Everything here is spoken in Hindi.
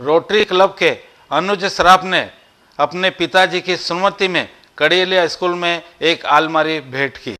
रोटरी क्लब के अनुज श्राफ ने अपने पिताजी की सुनमति में कड़ेलिया स्कूल में एक आलमारी भेंट की